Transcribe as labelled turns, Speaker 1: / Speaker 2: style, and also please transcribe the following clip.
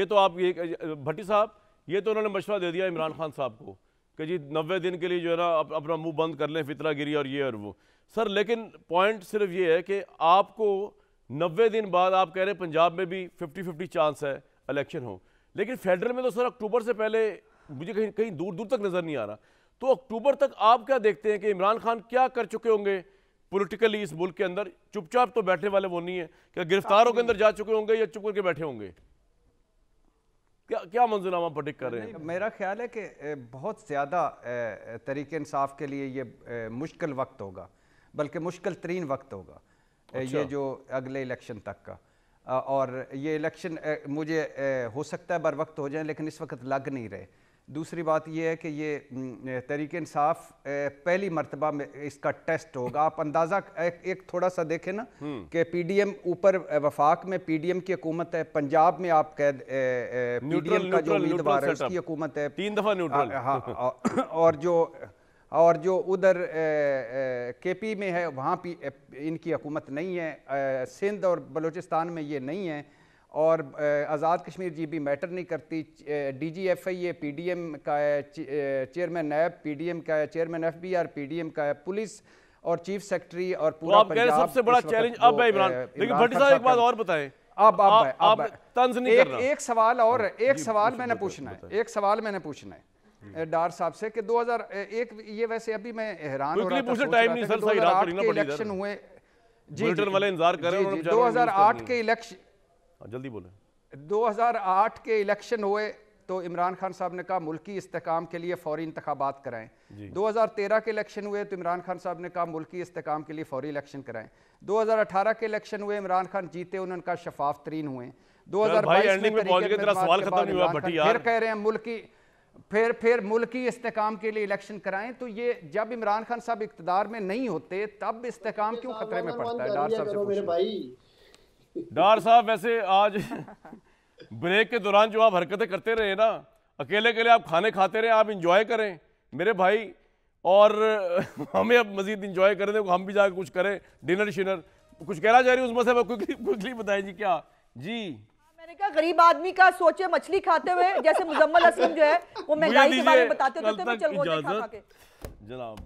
Speaker 1: ये तो आप ये भट्टी साहब ये तो उन्होंने मशवरा दे दिया इमरान खान साहब को कि जी नबे दिन के लिए जो है ना अप, अपना मुंह बंद कर लें फितरा गिरी और ये और वो सर लेकिन पॉइंट सिर्फ ये है कि आपको नबे दिन बाद आप कह रहे हैं पंजाब में भी फिफ्टी फिफ्टी चांस है इलेक्शन हो लेकिन फेडरल में तो सर अक्टूबर से पहले मुझे कहीं कहीं दूर दूर तक नज़र नहीं आ रहा तो अक्टूबर तक आप क्या देखते हैं कि इमरान खान क्या कर चुके होंगे पोलिटिकली इस मुल्क के अंदर चुपचाप तो बैठने वाले वो नहीं है क्या गिरफ्तारों के अंदर जा चुके होंगे या चुप करके बैठे होंगे क्या क्या मंजूरनामा प्रडिक कर रहे हैं
Speaker 2: मेरा ख्याल है कि बहुत ज़्यादा तरीके इंसाफ के लिए ये मुश्किल वक्त होगा बल्कि मुश्किल तरीन वक्त होगा अच्छा। ये जो अगले इलेक्शन तक का और ये इलेक्शन मुझे हो सकता है बर वक्त हो जाए लेकिन इस वक्त लग नहीं रहे दूसरी बात यह है कि ये तरीक इंसाफ पहली मरतबा में इसका टेस्ट होगा आप अंदाज़ा एक, एक थोड़ा सा देखें ना हम्म। कि पी डी एम ऊपर वफाक में पीडीएम की हुकूमत है पंजाब में आप कह
Speaker 1: पीडीएम का जो उम्मीदवार है उसकी हुकूमत है तीन दफ़ा न्यूट्रल
Speaker 2: हाँ और जो और जो उधर के पी में है वहाँ इनकी हुकूमत नहीं है सिंध और बलूचिस्तान में ये नहीं है और आज़ाद कश्मीर जी भी मैटर नहीं करती डीजीएफआई ये पीडीएम का है चेयरमैन नैब पीडीएम का है चेयरमैन एफबीआर पीडीएम का है पुलिस और चीफ सेक्रेटरी और तो पूरा तो पंजाब सबसे बड़ा चैलेंज अब है इमरान लेकिन भट्टी साहब एक बात और बताएं
Speaker 1: अब अब अब तंज नहीं एक, एक सवाल
Speaker 2: और एक सवाल मैंने पूछना है एक सवाल मैंने पूछना है डार साहब से कि 2001 ये वैसे अभी मैं हैरान हो रहा था टाइम नहीं सर सही इलेक्शन हुए
Speaker 1: जी वाले इंतजार कर रहे हैं 2008 के इलेक्शन हाँ, जल्दी बोले
Speaker 2: 2008 के इलेक्शन हुए तो इमरान खान साहब ने कहा मुल्की इस्तेकाम के लिए फौरी इंतबात कराएं 2013 के इलेक्शन हुए तो इमरान खान साहब ने कहा मुल्की इस्तेकाम के लिए फौरी इलेक्शन कराएं 2018 के इलेक्शन हुए इमरान खान जीते उन्होंने कहा शफाफ तरीन हुए 2022 में फिर कह रहे हैं मुल्की फिर फिर मुल्की इस्तेकाम के लिए इलेक्शन कराएं तो ये जब इमरान खान साहब इकतदार में नहीं होते तब इस्तेकाम क्यों खतरे में पड़ता है डॉक्टर साहब से भाई
Speaker 1: डार साहब वैसे आज ब्रेक के दौरान जो आप हरकतें करते रहे ना अकेले अकेले आप खाने खाते रहे आप इंजॉय करें मेरे भाई और हमें अब मजीद इंजॉय करें हम भी जाकर कुछ करें डिनर शिनर कुछ कहना चाह रही उसमें से क्विकली क्विकली जी क्या जी मैंने
Speaker 2: कहा गरीब आदमी का सोचे मछली खाते हुए जैसे मुजम्मल असलम जो है वो महंगाई के बारे में बताते थे, तो
Speaker 1: जनाब